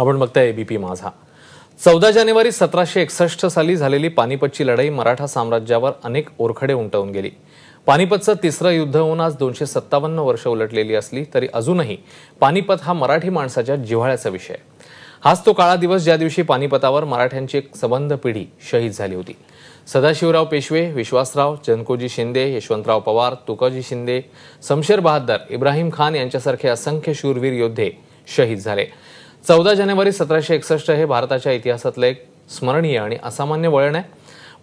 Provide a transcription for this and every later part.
आपण बघताय एबीपी माझा चौदा जानेवारी सतराशे एकसष्ट साली झालेली पानिपतची लढाई मराठा साम्राज्यावर अनेक ओरखडे उमटवून गेली पानिपतचं तिसरं युद्ध होऊन आज दोनशे सत्तावन्न वर्ष उलटलेली असली तरी अजूनही पानिपत हा मराठी माणसाच्या जिव्हाळ्याचा विषय हाच तो काळा दिवस ज्या दिवशी पानिपतावर मराठ्यांची एक संबंध पिढी शहीद झाली होती सदाशिवराव पेशवे विश्वासराव जनकोजी शिंदे यशवंतराव पवार तुकाजी शिंदे समशेर बहादर इब्राहिम खान यांच्यासारखे असंख्य शूरवीर योद्धे शहीद झाले चौदा जानेवारी सतराशे एकसष्ट हे भारताच्या इतिहासातलं एक स्मरणीय आणि असामान्य वळण आहे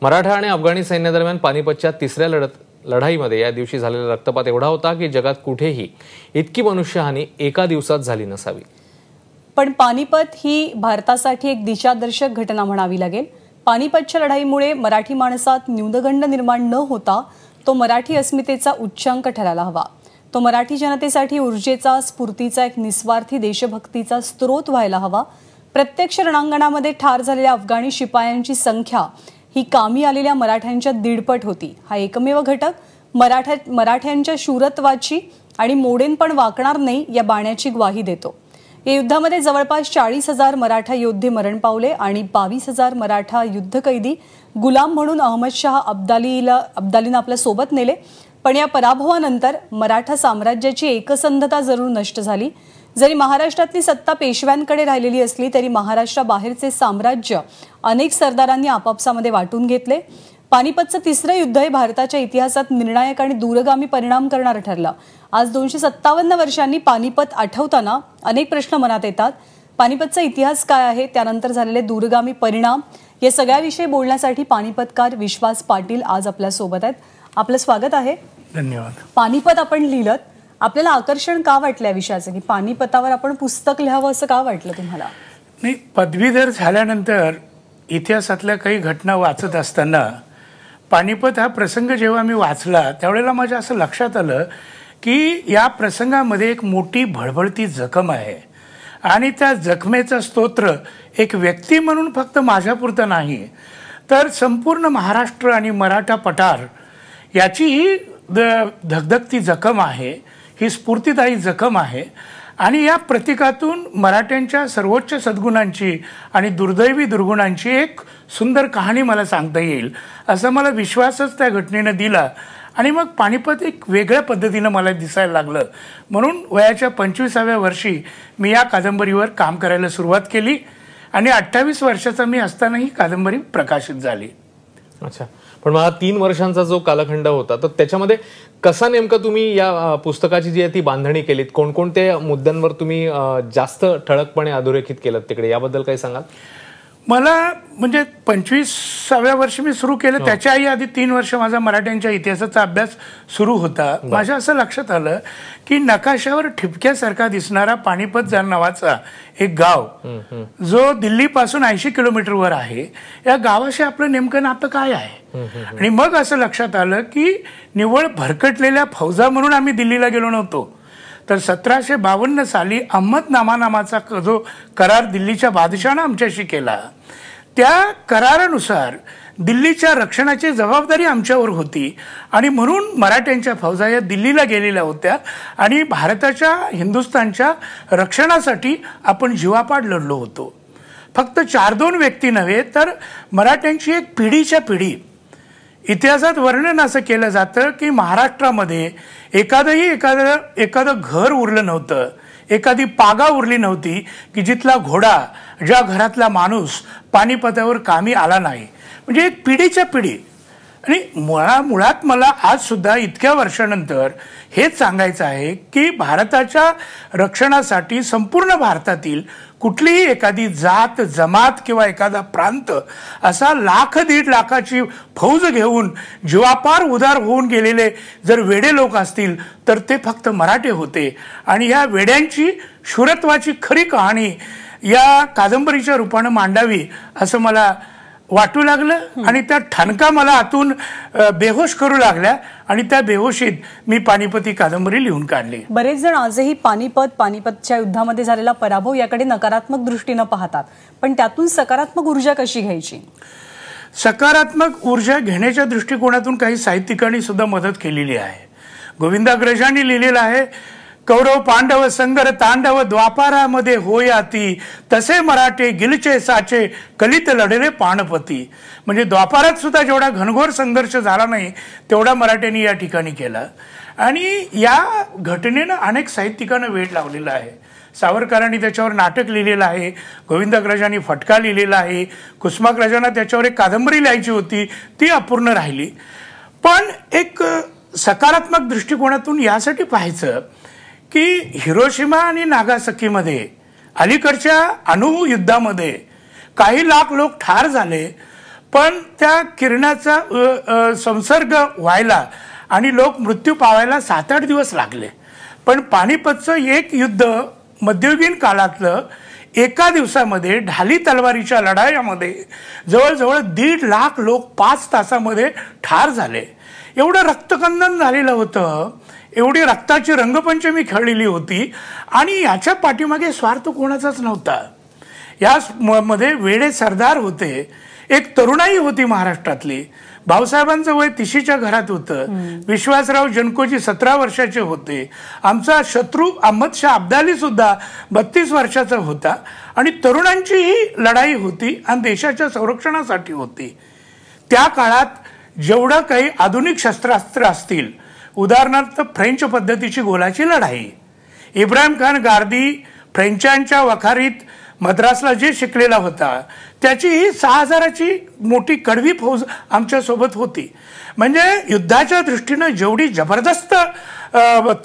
मराठा आणि अफगाणी सैन्यादरम्यान पानिपतच्या तिसऱ्या लढत लढाईमध्ये या दिवशी झालेला रक्तपात एवढा होता की जगात कुठेही इतकी मनुष्यहानी एका दिवसात झाली नसावी पण पानिपत ही भारतासाठी एक दिशादर्शक घटना म्हणावी लागेल पानिपतच्या लढाईमुळे मराठी माणसात न्यूनगंड निर्माण न होता तो मराठी अस्मितेचा उच्चांक ठरायला हवा तो मराठी जनतेसाठी ऊर्जेचा स्फूर्तीचा एक निस्वार्थी देशभक्तीचा स्रोत व्हायला हवा प्रत्यक्ष रणांगणामध्ये ठार झालेल्या अफगाणी शिपायांची संख्या ही कामी आलेल्या मराठ्यांच्या दीडपट होती हा एकमेव घटक मराठ्या मराठ्यांच्या शूरत्वाची आणि मोडेन पण वाकणार नाही या बाण्याची ग्वाही देतो या युद्धामध्ये जवळपास चाळीस हजार मराठा योद्धे मरण पावले आणि बावीस हजार मराठा युद्धकैदी गुलाम म्हणून अहमद अब्दालीला अब्दालीनं आपल्या सोबत नेले पण या पराभवानंतर मराठा साम्राज्याची एकसंधता जरूर नष्ट झाली जरी महाराष्ट्रातली सत्ता पेशव्यांकडे राहिलेली असली तरी महाराष्ट्राबाहेरचे साम्राज्य अनेक सरदारांनी आपापसामध्ये वाटून घेतले पानिपतचं तिसरं युद्ध हे भारताच्या इतिहासात निर्णायक आणि दूरगामी परिणाम करणारं ठरलं आज दोनशे सत्तावन्न वर्षांनी पानिपत आठवताना अनेक प्रश्न मनात येतात पानिपतचा इतिहास काय आहे त्यानंतर झालेले दूरगामी परिणाम या सगळ्याविषयी बोलण्यासाठी पानिपतकार विश्वास पाटील आज आपल्यासोबत आहेत आपलं स्वागत आहे धन्यवाद पानिपत आपण लिहिलं आपल्याला आकर्षण का वाटलं या विषयाचं की पानिपतावर आपण पुस्तक लिहावं असं का वाटलं तुम्हाला नाही पदवीधर झाल्यानंतर इतिहासातल्या काही घटना वाचत असताना पानिपत हा प्रसंग जेव्हा मी वाचला त्यावेळेला माझ्या असं लक्षात आलं की या प्रसंगामध्ये एक मोठी भळभळती जखम आहे आणि त्या जखमेचं स्तोत्र एक व्यक्ती म्हणून फक्त माझ्यापुरतं नाही तर संपूर्ण महाराष्ट्र आणि मराठा पठार याची ही धगधगती जखम आहे ही स्फूर्तीदायी जखम आहे आणि या प्रतीकातून मराठ्यांच्या सर्वोच्च सद्गुणांची आणि दुर्दैवी दुर्गुणांची एक सुंदर कहाणी मला सांगता येईल असा मला विश्वासच त्या घटनेनं दिला आणि मग पाणीपत एक वेगळ्या पद्धतीनं मला दिसायला लागलं म्हणून वयाच्या पंचवीसाव्या वर्षी मी या कादंबरीवर काम करायला सुरुवात केली आणि अठ्ठावीस वर्षाचा मी असताना ही कादंबरी प्रकाशित झाली अच्छा पण मला तीन वर्षांचा जो कालखंड होता तर त्याच्यामध्ये कसा नेमका तुम्ही या पुस्तकाची जी आहे ती बांधणी केलीत कोणकोणत्या मुद्द्यांवर तुम्ही जास्त ठळकपणे अधोरेखित केलं तिकडे याबद्दल काही सांगाल मला म्हणजे पंचवीसाव्या वर्षी मी सुरू केलं आई हो. आधी तीन वर्ष माझा मराठ्यांच्या इतिहासाचा अभ्यास सुरू होता माझ्या असं लक्षात आलं की नकाशावर ठिपक्यासारखा दिसणारा पाणीपत पानिपत नावाचा एक गाव जो दिल्लीपासून ऐंशी किलोमीटरवर आहे या गावाशी आपलं नेमकं नातं काय आहे आणि मग असं लक्षात आलं की निव्वळ भरकटलेल्या फौजा म्हणून आम्ही दिल्लीला गेलो नव्हतो तर सतराशे बावन्न साली अहमदनामा नामाचा जो करार दिल्लीच्या बादशाहनं आमच्याशी केला त्या करारानुसार दिल्लीच्या रक्षणाची जबाबदारी आमच्यावर होती आणि म्हणून मराठ्यांच्या फौजा या दिल्लीला गेलेल्या होत्या आणि भारताच्या हिंदुस्थानच्या रक्षणासाठी आपण जीवापाड लढलो होतो फक्त चार दोन व्यक्ती नव्हे तर मराठ्यांची एक पिढीच्या पिढी इतिहासात वर्णन असं केलं जातं की महाराष्ट्रामध्ये एखादंही एखादं एखादं घर उरलं नव्हतं एखादी पागा उरली नव्हती की जिथला घोडा ज्या घरातला माणूस पानिपतावर कामी आला नाही म्हणजे एक पिढीच्या पिढी आणि मुळा मुळात मला आजसुद्धा इतक्या वर्षानंतर हेच सांगायचं आहे की भारताच्या रक्षणासाठी संपूर्ण भारतातील कुठलीही एखादी जात जमात किंवा एखादा प्रांत असा लाख दीड लाखाची फौज घेऊन जीवापार उदार होऊन गेलेले जर वेडे लोक असतील तर ते फक्त मराठे होते आणि या वेड्यांची शूरत्वाची खरी कहाणी या कादंबरीच्या रूपानं मांडावी असं मला वाटू लागलं आणि त्या ठणका मला आतून बेहोश करू लागल्या आणि त्या बेहोशीत मी पानिपत कादंबरी लिहून काढली बरेच जण आजही पानिपत पानिपतच्या युद्धामध्ये झालेला पराभव याकडे नकारात्मक दृष्टीनं पाहतात पण त्यातून सकारात्मक ऊर्जा कशी घ्यायची सकारात्मक ऊर्जा घेण्याच्या दृष्टिकोनातून काही साहित्यिकांनी सुद्धा मदत केलेली आहे गोविंदाग्रजांनी लिहिलेलं आहे कौरव पांडव संगर तांडव द्वापारामध्ये होयाती तसे मराठे गिलचे साचे कलित लढले पाणपती म्हणजे द्वापारात सुद्धा जेवढा घनघोर संघर्ष झाला नाही तेवढा मराठ्यांनी या ठिकाणी केला आणि या घटनेनं अनेक साहित्यिकांना वेळ लावलेला आहे सावरकरांनी त्याच्यावर नाटक लिहिलेलं आहे गोविंदाग्रजांनी फटका लिहिलेला आहे कुसुमाग्रजांना त्याच्यावर एक कादंबरी लिहायची होती ती अपूर्ण राहिली पण एक सकारात्मक दृष्टिकोनातून यासाठी पाहायचं की हिरोशिमा आणि नागासकीमध्ये अलीकडच्या अणुयुद्धामध्ये काही लाख लोक ठार झाले पण त्या किरणाचा संसर्ग व्हायला आणि लोक मृत्यू पावायला सात आठ दिवस लागले पण पानिपतचं एक युद्ध मध्ययुगीन काळातलं एका दिवसामध्ये ढाली तलवारीच्या लढायामध्ये जवळजवळ दीड लाख लोक पाच तासामध्ये ठार झाले एवढं रक्तकंदन झालेलं होतं एवढी रक्ताची रंगपंचमी खेळलेली होती आणि याच्या पाठीमागे स्वार्थ कोणाचाच नव्हता या मध्ये वेडे सरदार होते एक तरुणाई होती महाराष्ट्रातली भाऊसाहेबांचं वय तिशीच्या घरात होतं विश्वासराव जनकोजी सतरा वर्षाचे होते आमचा शत्रू अहमद शाह अब्दाली सुद्धा बत्तीस वर्षाचा होता आणि तरुणांची ही लढाई होती आणि देशाच्या संरक्षणासाठी होती त्या काळात जेवढं काही आधुनिक शस्त्रास्त्र असतील उदाहरणार्थ फ्रेंच पद्धतीची गोलाची लढाई इब्राहिम खान गार्दी फ्रेंचांच्या वखारीत मद्रासला जे शिकलेला होता त्याची ही सहा हजाराची मोठी कडवी फौज आमच्यासोबत होती म्हणजे युद्धाच्या दृष्टीनं जेवढी जबरदस्त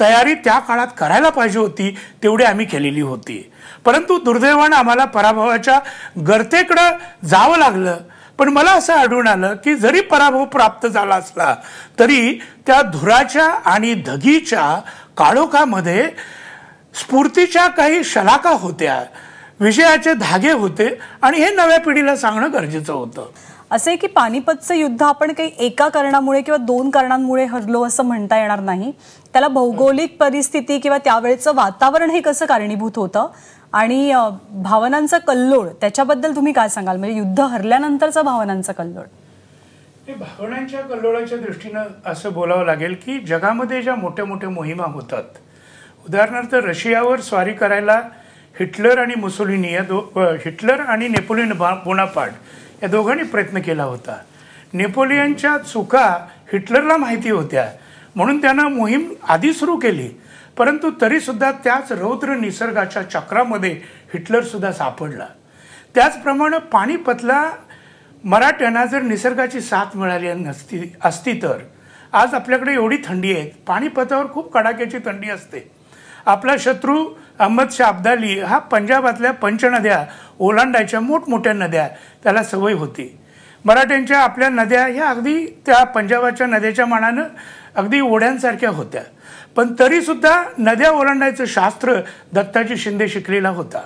तयारी त्या काळात करायला पाहिजे होती तेवढी आम्ही केलेली होती परंतु दुर्दैवानं आम्हाला पराभवाच्या गर्तेकडं जावं लागलं पण मला असं आढळून आलं की जरी पराभव प्राप्त झाला असला तरी त्या धुराच्या आणि धगीच्या काळोखामध्ये स्फूर्तीच्या काही शलाका होत्या विजयाचे धागे होते आणि हे नव्या पिढीला सांगणं गरजेचं होतं असे की पानिपतचं युद्ध आपण काही एका कारणामुळे किंवा दोन कारणांमुळे हरलो असं म्हणता येणार नाही त्याला भौगोलिक परिस्थिती किंवा त्यावेळेचं वातावरण हे कसं कारणीभूत होतं आणि भावनांचा कल्लोळ त्याच्याबद्दल तुम्ही काय सांगाल म्हणजे युद्ध हरल्यानंतरचा भावनांचा कल्लोळ ते भावनांच्या कल्लोळाच्या दृष्टीनं असं बोलावं लागेल की जगामध्ये ज्या मोठ्या मोठ्या मोहिमा होतात उदाहरणार्थ रशियावर स्वारी करायला हिटलर आणि मुसोलिनी या दो हिटलर आणि नेपोलियन बोनापाड या दोघांनी प्रयत्न केला होता नेपोलियनच्या चुका हिटलरला माहिती होत्या म्हणून त्यांना मोहीम आधी सुरू केली परंतु तरीसुद्धा त्याच रौद्र निसर्गाच्या चक्रामध्ये हिटलरसुद्धा सापडला त्याचप्रमाणे पाणीपतला मराठ्यांना जर निसर्गाची साथ मिळाली नसती असती तर आज आपल्याकडे एवढी थंडी आहे पाणीपतावर खूप कडाक्याची थंडी असते आपला शत्रू अहमद शाह अब्दाली हा पंजाबातल्या पंचनद्या ओलांडायच्या मोठमोठ्या नद्या त्याला सवय होती मराठ्यांच्या आपल्या नद्या ह्या अगदी त्या पंजाबाच्या नद्याच्या मानानं अगदी ओढ्यांसारख्या होत्या पण तरीसुद्धा नद्या ओलांडायचं शास्त्र दत्ताजी शिंदे शिकलेला होता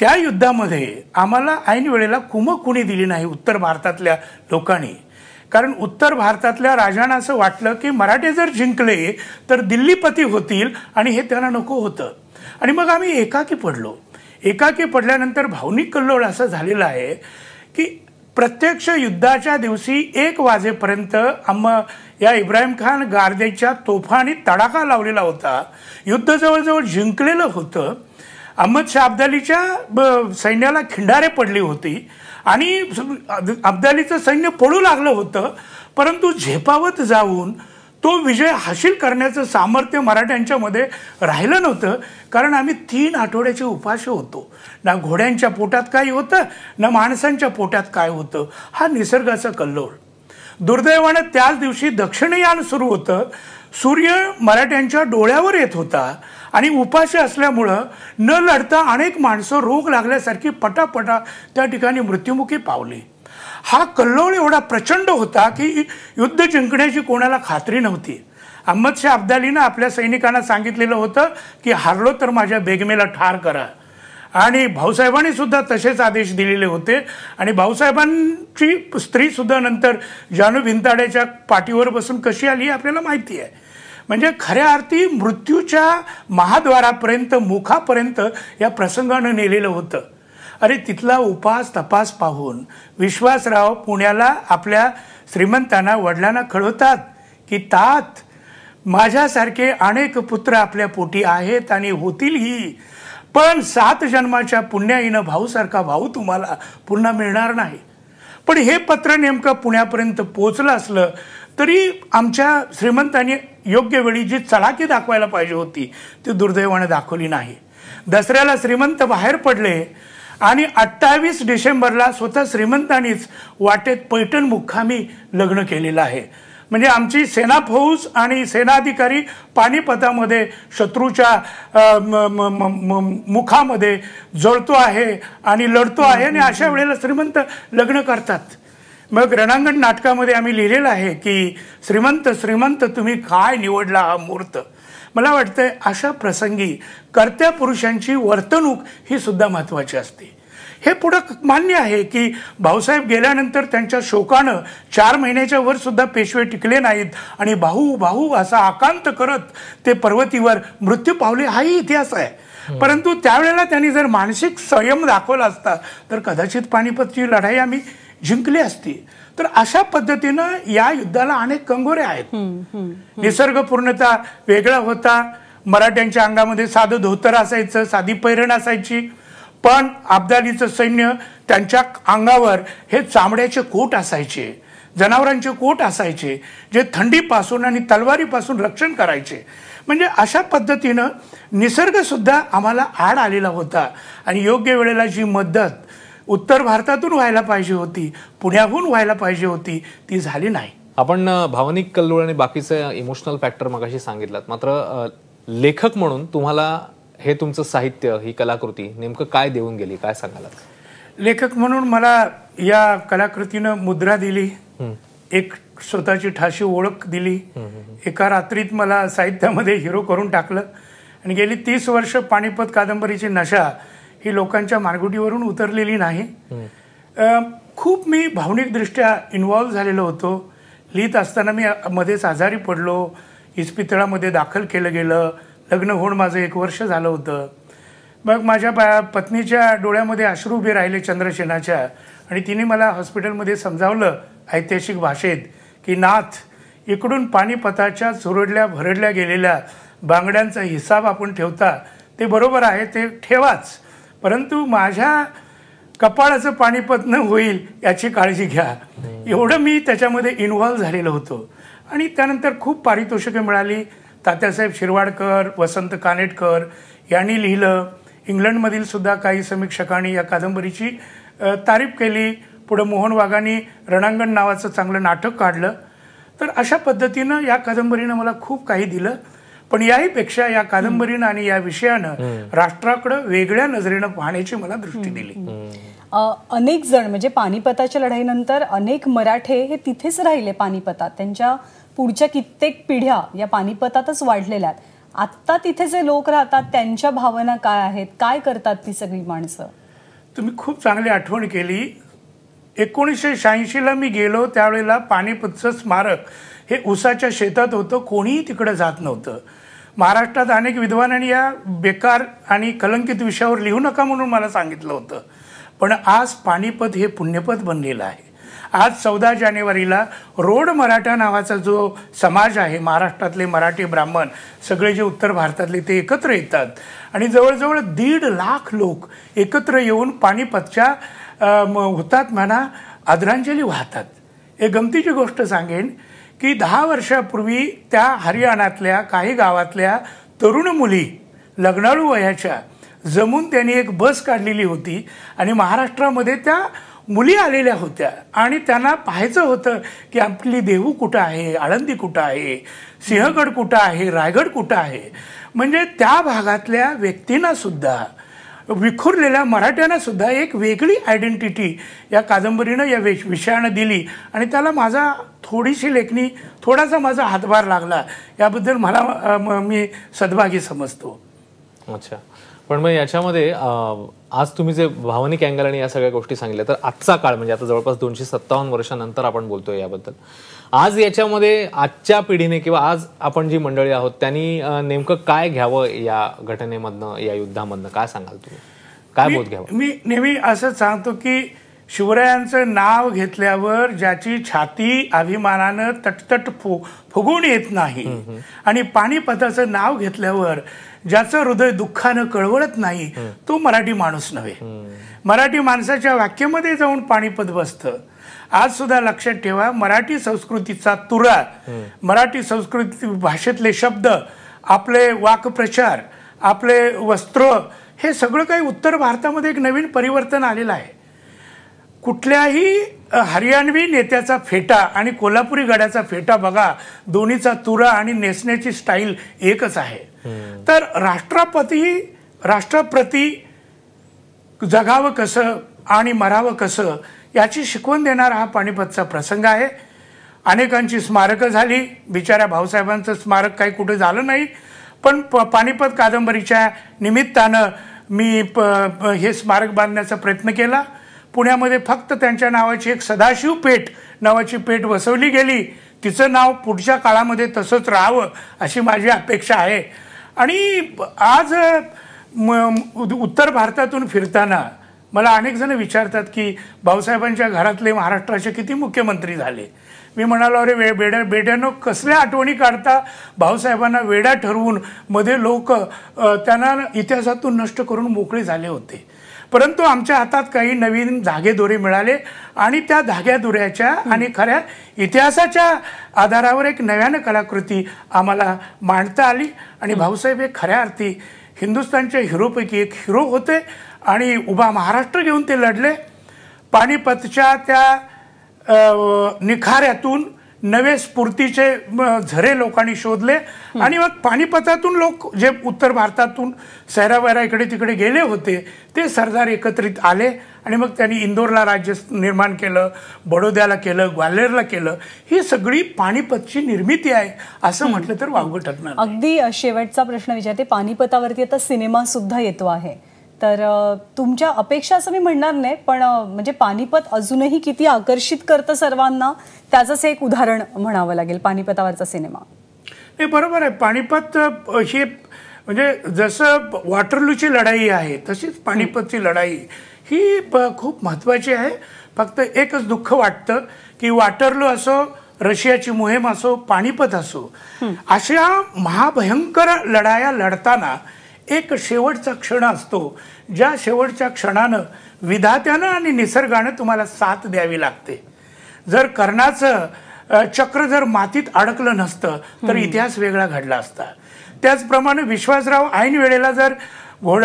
त्या युद्धामध्ये आम्हाला ऐन वेळेला कुमक कुणी दिली नाही उत्तर भारतातल्या लोकांनी कारण उत्तर भारतातल्या राजांना असं वाटलं की मराठे जर जिंकले तर दिल्लीपती होतील आणि हे त्यांना नको होतं आणि मग आम्ही एकाकी पडलो एकाकी पडल्यानंतर भावनिक कल्लोळ असा झालेला आहे की प्रत्यक्ष युद्धाच्या दिवशी एक वाजेपर्यंत आम या इब्राहिम खान गार्देच्या तोफाने तडाखा लावलेला होता युद्ध जवळजवळ जिंकलेलं होतं अहमद शाह अब्दालीच्या सैन्याला खिंडारे पडली होती आणि अब्दालीचं सैन्य पडू लागलं होतं परंतु झेपावत जाऊन तो विजय हासिल करण्याचं सामर्थ्य मराठ्यांच्यामध्ये राहिलं नव्हतं कारण आम्ही तीन आठवड्याचे उपास होतो ना घोड्यांच्या पोटात काय होतं ना माणसांच्या पोटात काय होतं हा निसर्गाचा कल्लोळ दुर्दैवानं त्याच दिवशी दक्षिणयान सुरू होतं सूर्य मराठ्यांच्या डोळ्यावर येत होता आणि उपाशी असल्यामुळं न लढता अनेक माणसं रोग लागल्यासारखी पटापटा त्या ठिकाणी मृत्युमुखी पावली हा कल्लोळ एवढा प्रचंड होता की युद्ध जिंकण्याची कोणाला खात्री नव्हती अहमदशाह अब्दालीनं आपल्या सैनिकांना सांगितलेलं होतं की हारलो तर माझ्या बेगमेला ठार करा आणि भाऊसाहेबांनी सुद्धा तसेच आदेश दिलेले होते आणि भाऊसाहेबांची स्त्रीसुद्धा नंतर जानू भिंताड्याच्या पाठीवर बसून कशी आली आपल्याला माहिती आहे म्हणजे खऱ्या अर्थी मृत्यूच्या महाद्वारापर्यंत मुखापर्यंत या प्रसंगानं नेलेलं होतं अरे तिथला उपास तपास पाहून विश्वासराव पुण्याला आपल्या श्रीमंतांना वडिलांना खळवतात की तात माझ्यासारखे अनेक पुत्र आपल्या पोटी आहेत आणि होतीलही पण सात जन्माच्या पुण्याईनं भाऊसारखा भाऊ तुम्हाला पुन्हा मिळणार नाही पण हे पत्र नेमकं पुण्यापर्यंत पोचलं असलं तरी आमच्या श्रीमंतांनी योग्य वेळी जी चलाकी दाखवायला पाहिजे होती ती दुर्दैवाने दाखवली नाही दसऱ्याला श्रीमंत बाहेर पडले आणि अठ्ठावीस डिसेंबरला स्वतः श्रीमंतांनीच वाटेत पैठण मुक्कामी लग्न केलेलं आहे म्हणजे आमची सेना फौज आणि सेनाधिकारी पानिपतामध्ये शत्रूच्या मुखामध्ये जळतो आहे आणि लढतो आहे आणि अशा वेळेला श्रीमंत लग्न करतात मग रणांगण नाटकामध्ये आम्ही लिहिलेलं आहे की श्रीमंत श्रीमंत तुम्ही काय निवडला हा मुहूर्त मला वाटतंय अशा प्रसंगी कर्त्या पुरुषांची वर्तणूक ही सुद्धा महत्त्वाची असते हे पुढं मान्य आहे की भाऊसाहेब गेल्यानंतर त्यांच्या शोकानं चार महिन्याच्या वर सुद्धा पेशवे टिकले नाहीत आणि भाऊ भाऊ असा आकांत करत ते पर्वतीवर मृत्यू पावले हाही इतिहास आहे परंतु त्यावेळेला त्यांनी जर मानसिक संयम दाखवला असता तर कदाचित पानिपतची लढाई आम्ही जिंकली असती तर अशा पद्धतीनं या युद्धाला अनेक कंगोरे आहेत निसर्ग पूर्णता वेगळा होता मराठ्यांच्या अंगामध्ये साधं धोतर असायचं साधी पैरण असायची पण अब्दालीचं सैन्य त्यांच्या अंगावर हे चामड्याचे कोट असायचे जनावरांचे कोट असायचे जे थंडीपासून आणि तलवारीपासून रक्षण करायचे म्हणजे अशा पद्धतीनं निसर्गसुद्धा आम्हाला आड आलेला होता आणि योग्य वेळेला जी मदत उत्तर भारतातून व्हायला पाहिजे होती पुण्याहून व्हायला पाहिजे होती ती झाली नाही आपण भावनिक कल्लोळ आणि बाकीचे इमोशनल फॅक्टर मगाशी सांगितलात मात्र लेखक म्हणून तुम्हाला हे तुमचं साहित्य ही कलाकृती नेमकं काय देऊन गेली काय सांगालात लेखक म्हणून मला या कलाकृतीनं मुद्रा दिली एक स्वतःची ठाशी ओळख दिली एका रात्रीत मला साहित्यामध्ये हिरो करून टाकलं आणि गेली तीस वर्ष पाणीपत कादंबरीची नशा ही लोकांच्या मारगुटीवरून उतरलेली नाही खूप मी भावनिकदृष्ट्या इन्वॉल्व्ह झालेलो होतो लिहित असताना मी मध्येच आजारी पडलो इस्पितळामध्ये दाखल केलं गेलं लग्न होऊन माझं एक वर्ष झालं होतं मग माझ्या पा पत्नीच्या डोळ्यामध्ये अश्रू उभे राहिले चंद्रसेनाच्या आणि तिने मला हॉस्पिटलमध्ये समजावलं ऐतिहासिक भाषेत की नाथ इकडून पाणीपताच्या चुरडल्या भरडल्या गेलेल्या बांगड्यांचा हिसाब आपण ठेवता ते बरोबर आहे ते ठेवाच परंतु माझ्या कपाळाचं पाणीपत न होईल याची काळजी घ्या एवढं मी त्याच्यामध्ये इन्व्हॉल्व झालेलो होतो आणि त्यानंतर खूप पारितोषिके मिळाली तात्यासाहेब शिरवाडकर वसंत कानेटकर यांनी लिहिलं इंग्लंडमधील सुद्धा काही समीक्षकांनी या कादंबरीची तारीफ केली पुढं मोहन वाघांनी रणांगण नावाचं चांगलं नाटक काढलं तर अशा पद्धतीनं या कादंबरीनं मला खूप काही दिलं पण याही पेक्षा या कादंबरीनं आणि या विषयानं राष्ट्राकडे वेगळ्या नजरेनं पाहण्याची मला दृष्टी दिली अनेक जण म्हणजे पानिपताच्या लढाईनंतर अनेक मराठे हे तिथेच राहिले पानिपतात त्यांच्या पुढच्या कित्येक पिढ्या या पानिपतातच वाढलेल्या आहेत आत्ता तिथे जे लोक राहतात त्यांच्या भावना काय आहेत काय करतात ती सगळी माणसं तुम्ही खूप चांगली आठवण केली एकोणीसशे शहाऐंशीला मी गेलो त्यावेळेला पानिपतचं स्मारक हे उसाच्या शेतात होतं कोणीही तिकडे जात नव्हतं महाराष्ट्रात अनेक विद्वानांनी या बेकार आणि कलंकित विषयावर लिहू नका म्हणून मला सांगितलं होतं पण आज पाणीपत हे पुण्यपद बनलेलं आहे आज चौदा जानेवारीला रोड मराठा नावाचा जो समाज आहे महाराष्ट्रातले मराठी ब्राह्मण सगळे जे उत्तर भारतातले ते एकत्र येतात आणि जवळजवळ दीड लाख लोक एकत्र येऊन पानिपतच्या हुतात्म्यांना आदरांजली वाहतात एक गमतीची गोष्ट सांगेन की दहा वर्षापूर्वी त्या हरियाणातल्या काही गावातल्या तरुण मुली लग्नाळू वयाच्या जमून त्यांनी एक बस काढलेली होती आणि महाराष्ट्रामध्ये त्या मुली आलेल्या होत्या आणि त्यांना पाहायचं होतं की आपली देहू कुठं आहे आळंदी कुठं आहे सिंहगड कुठं आहे रायगड कुठं आहे म्हणजे त्या भागातल्या व्यक्तींनासुद्धा विखुरलेल्या मराठ्यांना सुद्धा एक वेगळी आयडेंटिटी या कादंबरीनं या वे विषयानं दिली आणि त्याला माझा थोडीशी लेखणी थोडासा माझा हातभार लागला याबद्दल मला मी सद्भागी समजतो अच्छा पण मग याच्यामध्ये आज तुम्ही जे भावनिक अँगल आणि या सगळ्या गोष्टी सांगितल्या तर आजचा काळ म्हणजे आता जवळपास दोनशे सत्तावन्न वर्षानंतर आपण बोलतोय याबद्दल आज याच्यामध्ये आजच्या पिढीने किंवा आज आपण जी मंडळी आहोत त्यांनी नेमकं काय घ्यावं या घटनेमधनं या युद्धामधनं काय सांगाल तुम्ही काय बोध घ्यावं मी नेहमी असं सांगतो की शिवरायांचं नाव घेतल्यावर ज्याची छाती अभिमानानं तटतट फु फुगून येत नाही आणि पाणीपताचं नाव घेतल्यावर ज्याचं हृदय दुःखानं कळवळत नाही तो मराठी माणूस नव्हे मराठी माणसाच्या वाक्यामध्ये जाऊन पाणीपत बसतं आज सुद्धा लक्षात ठेवा मराठी संस्कृतीचा तुरा मराठी संस्कृती भाषेतले शब्द आपले वाकप्रचार आपले वस्त्र हे सगळं काही उत्तर भारतामध्ये एक नवीन परिवर्तन आलेलं आहे कुठल्याही हरियाणवी नेत्याचा फेटा आणि कोल्हापुरी गड्याचा फेटा बघा दोन्हीचा तुरा आणि नेसण्याची स्टाईल एकच आहे तर राष्ट्रपती राष्ट्रप्रती जगावं कसं आणि मरावं कसं याची शिकवण देणारा हा पाणीपतचा प्रसंग आहे अनेकांची स्मारकं झाली बिचाऱ्या भाऊसाहेबांचं स्मारक काही कुठं झालं नाही पण प पानिपत कादंबरीच्या निमित्तानं मी प हे स्मारक बांधण्याचा प्रयत्न केला पुण्यामध्ये फक्त त्यांच्या नावाची एक सदाशिव पेठ नावाची पेठ वसवली गेली तिचं नाव पुढच्या काळामध्ये तसंच राहावं अशी माझी अपेक्षा आहे आणि आज म उत्तर भारतातून फिरताना मला अनेक जण विचारतात की भाऊसाहेबांच्या घरातले महाराष्ट्राचे किती मुख्यमंत्री झाले मी म्हणालो अरे वे बेड्या बेड्यानं कसल्या आठवणी काढता भाऊसाहेबांना वेडा ठरवून मध्ये लोक त्यांना इतिहासातून नष्ट करून मोकळे झाले होते परंतु आमच्या हातात काही नवीन धागेदोरे मिळाले आणि त्या धाग्यादोऱ्याच्या आणि खऱ्या इतिहासाच्या आधारावर एक नव्यानं कलाकृती आम्हाला मांडता आली आणि भाऊसाहेब हे खऱ्या अर्थी हिंदुस्तानच्या हिरोपैकी एक हिरो होते आणि उभा महाराष्ट्र घेऊन ते लढले पानिपतच्या त्या निखाऱ्यातून नवे स्फूर्तीचे झरे लोकांनी शोधले आणि मग पानिपतातून लोक जे उत्तर भारतातून सैरावैरा इकडे तिकडे गेले होते ते सरदार एकत्रित आले आणि मग त्यांनी इंदोरला राज्य निर्माण केलं बडोद्याला केलं ग्वाल्हेरला केलं ही सगळी पानिपतची निर्मिती आहे असं म्हटलं तर वावगं ठरणार अगदी शेवटचा प्रश्न विचारते पानिपतावरती आता सिनेमा सुद्धा येतो आहे तर तुमच्या अपेक्षा असं मी म्हणणार नाही पण म्हणजे पानिपत अजूनही किती आकर्षित करतं सर्वांना त्याचंच एक उदाहरण म्हणावं लागेल पानिपतावरचा सिनेमा नाही बरोबर आहे पानिपत हे म्हणजे जसं वॉटरलूची लढाई आहे तशीच पानिपतची लढाई ही खूप महत्वाची आहे फक्त एकच दुःख वाटतं की वॉटरलू असो रशियाची मोहीम असो पाणीपत असो अशा महाभयंकर लढाया लढताना एक शेवटचा क्षण असतो ज्या शेवटच्या क्षणानं विधात्यानं आणि निसर्गानं तुम्हाला साथ द्यावी लागते जर कर्णाचं चक्र जर मातीत अडकलं नसतं तर इतिहास वेगळा घडला असता त्याचप्रमाणे विश्वासराव ऐन वेळेला जर घोड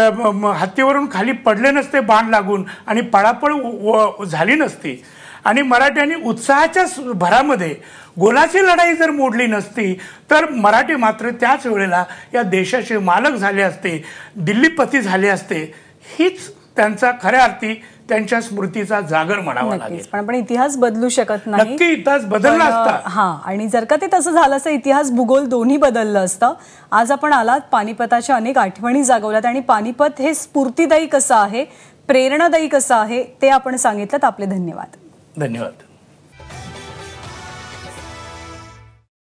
हत्तीवरून खाली पडले नसते बाण लागून आणि पळापळ झाली नसती आणि मराठ्यांनी उत्साहाच्या भरामध्ये गोलाची लढाई जर मोडली नसती तर मराठी मात्र त्याच वेळेला या देशाचे मालक झाले असते दिल्लीपती झाले असते हीच त्यांचा खऱ्या अर्थी त्यांच्या स्मृतीचा जागर म्हणावा लागेल पण आपण इतिहास बदलू शकत नाही नक्की इतिहास बदलला असता हा आणि जर का ते तसं झालं असतं इतिहास भूगोल दोन्ही बदललं असतं आज आपण आलात पानिपताच्या अनेक आठवणी जागवल्यात आणि पानिपत हे स्फूर्तीदायी कसं आहे प्रेरणादायी कसं आहे ते आपण सांगितलं आपले धन्यवाद धन्यवाद